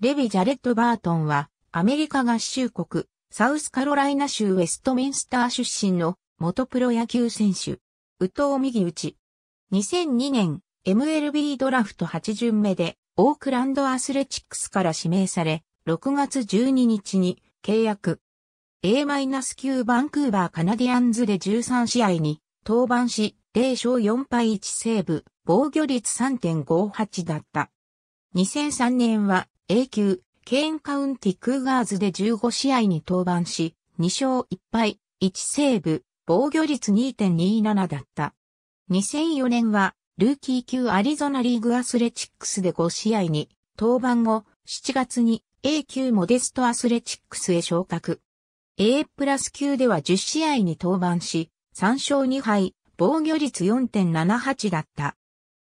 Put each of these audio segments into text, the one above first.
レビ・ジャレット・バートンは、アメリカ合衆国、サウスカロライナ州ウェストミンスター出身の元プロ野球選手、宇藤右打ち。2002年、MLB ドラフト8巡目で、オークランドアスレチックスから指名され、6月12日に契約。A-9 バンクーバーカナディアンズで13試合に登板し、0勝4敗1セーブ、防御率3.58だった。2003年は A 級、ケーンカウンティクーガーズで15試合に登板し、2勝1敗、1セーブ、防御率2.27だった。2004年は、ルーキー級アリゾナリーグアスレチックスで5試合に、登板後、7月に A 級モデストアスレチックスへ昇格。A プラス級では10試合に登板し、3勝2敗、防御率4.78だった。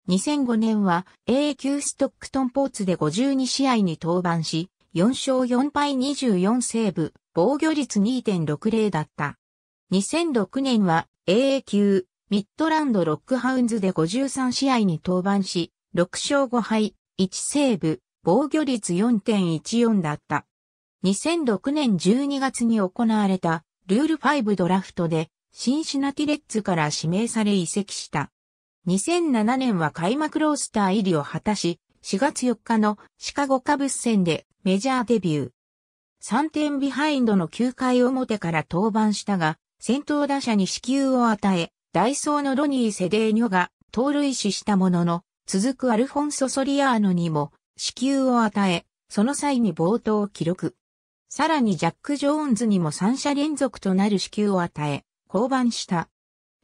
2005年は A 級ストックトンポーツで52試合に登板し、4勝4敗24セーブ、防御率2.60だった。2006年は AA 級ミッドランドロックハウンズで53試合に登板し、6勝5敗、1セーブ、防御率4.14だった。2006年12月に行われたルール5ドラフトでシンシナティレッツから指名され移籍した。2007年は開幕ロースター入りを果たし、4月4日のシカゴカブス戦でメジャーデビュー。3点ビハインドの9回表から登板したが、先頭打者に死球を与え、ダイソーのロニー・セデーニョが盗塁死したものの、続くアルフォンソ・ソリアーノにも死球を与え、その際に冒頭を記録。さらにジャック・ジョーンズにも3者連続となる死球を与え、降板した。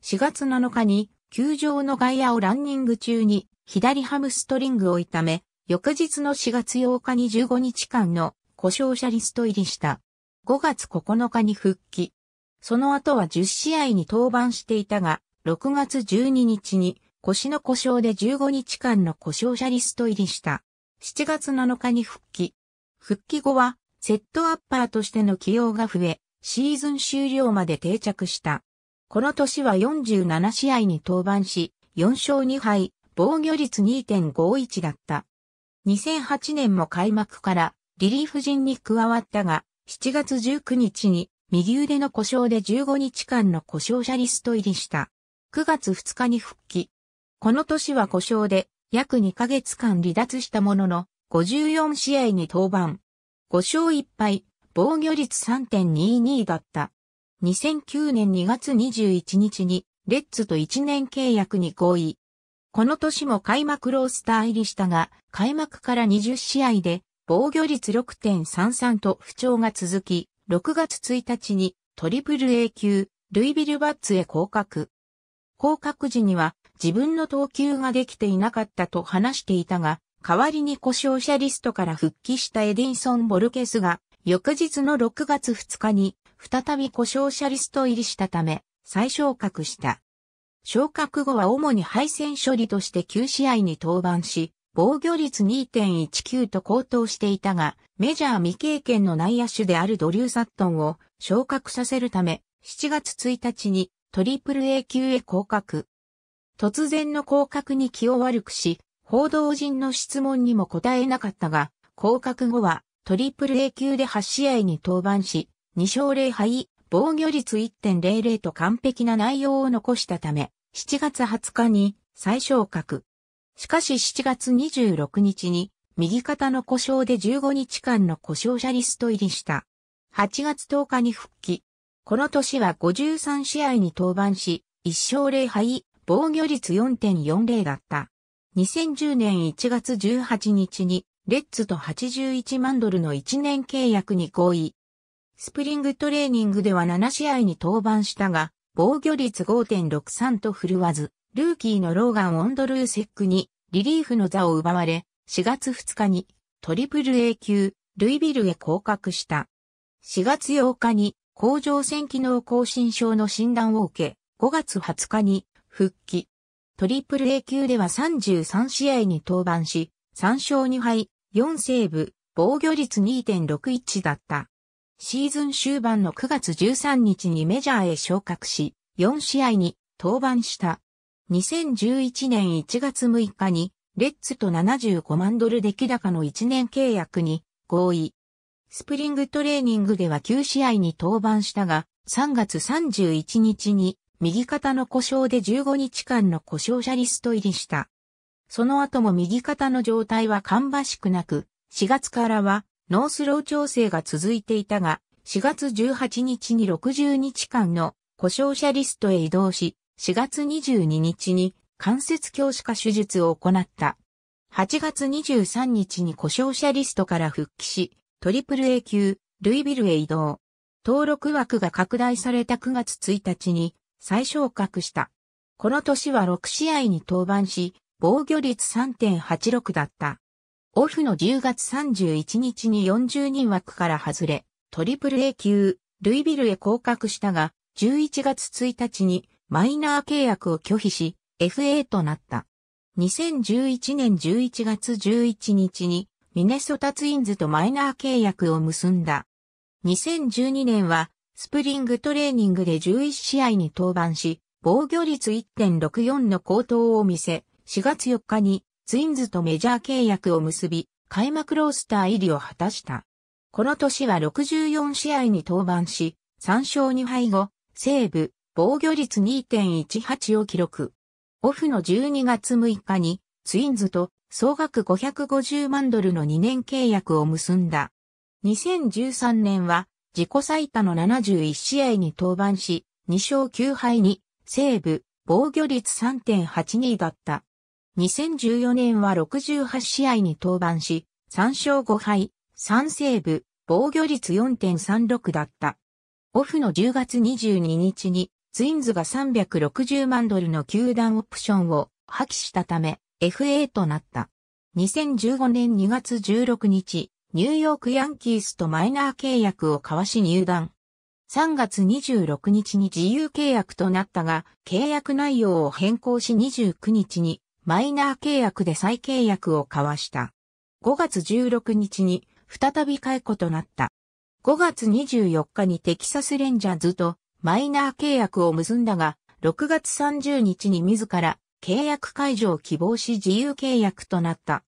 4月7日に球場の外野をランニング中に左ハムストリングを痛め、翌日の4月8日に15日間の故障者リスト入りした。5月9日に復帰。その後は10試合に登板していたが、6月12日に腰の故障で15日間の故障者リスト入りした。7月7日に復帰。復帰後はセットアッパーとしての起用が増え、シーズン終了まで定着した。この年は47試合に登板し、4勝2敗、防御率2.51だった。2008年も開幕からリリーフ陣に加わったが、7月19日に右腕の故障で15日間の故障者リスト入りした。9月2日に復帰。この年は故障で約2ヶ月間離脱したものの、54試合に登板。5勝1敗、防御率3.22だった。2009年2月21日にレッツと1年契約に合意。この年も開幕ロースター入りしたが、開幕から20試合で防御率6.33と不調が続き、6月1日にトリプル A 級、ルイビルバッツへ降格。降格時には自分の投球ができていなかったと話していたが、代わりに故障者リストから復帰したエディンソン・ボルケスが、翌日の6月2日に再び故障者リスト入りしたため、再昇格した。昇格後は主に敗戦処理として9試合に登板し、防御率2.19と高騰していたが、メジャー未経験の内野手であるドリュー・サットンを昇格させるため、7月1日にトリプル A 級へ降格。突然の降格に気を悪くし、報道陣の質問にも答えなかったが、降格後はトリプル A 級で8試合に登板し、2勝0敗、防御率1.00と完璧な内容を残したため、7月20日に再昇格。しかし7月26日に右肩の故障で15日間の故障者リスト入りした。8月10日に復帰。この年は53試合に登板し、1勝0敗、防御率4.40だった。2010年1月18日に、レッツと81万ドルの1年契約に合意。スプリングトレーニングでは7試合に登板したが、防御率5.63と振るわず、ルーキーのローガン・オンドルーセックにリリーフの座を奪われ、4月2日にトリプル A 級、ルイビルへ降格した。4月8日に甲状腺機能更新症の診断を受け、5月20日に復帰。トリプル A 級では33試合に登板し、3勝2敗、4セーブ、防御率2.61だった。シーズン終盤の9月13日にメジャーへ昇格し、4試合に登板した。2011年1月6日に、レッツと75万ドル出来高の1年契約に合意。スプリングトレーニングでは9試合に登板したが、3月31日に右肩の故障で15日間の故障者リスト入りした。その後も右肩の状態は芳しくなく、4月からはノースロー調整が続いていたが、4月18日に60日間の故障者リストへ移動し、4月22日に関節強師化手術を行った。8月23日に故障者リストから復帰し、トリプル A 級、ルイビルへ移動。登録枠が拡大された9月1日に最昇格した。この年は6試合に登板し、防御率3.86だった。オフの10月31日に40人枠から外れ、トリプル A 級、ルイビルへ降格したが、11月1日にマイナー契約を拒否し、FA となった。2011年11月11日にミネソタツインズとマイナー契約を結んだ。2012年はスプリングトレーニングで11試合に登板し、防御率1.64の高騰を見せ、4月4日にツインズとメジャー契約を結び、開幕ロースター入りを果たした。この年は64試合に登板し、3勝2敗後、西部、防御率2.18を記録。オフの12月6日に、ツインズと総額550万ドルの2年契約を結んだ。2013年は、自己最多の71試合に登板し、2勝9敗に、西部、防御率3.82だった。2014年は68試合に登板し、3勝5敗、3セーブ、防御率4.36だった。オフの10月22日に、ツインズが360万ドルの球団オプションを破棄したため、FA となった。2015年2月16日、ニューヨークヤンキースとマイナー契約を交わし入団。3月26日に自由契約となったが、契約内容を変更し29日にマイナー契約で再契約を交わした。5月16日に再び解雇となった。5月24日にテキサスレンジャーズとマイナー契約を結んだが、6月30日に自ら契約解除を希望し自由契約となった。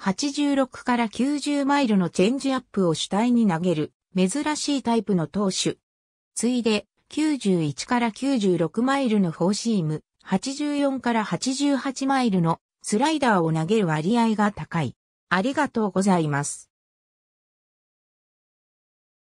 86から90マイルのチェンジアップを主体に投げる珍しいタイプの投手。ついで91から96マイルのフォーシーム、84から88マイルのスライダーを投げる割合が高い。ありがとうございます。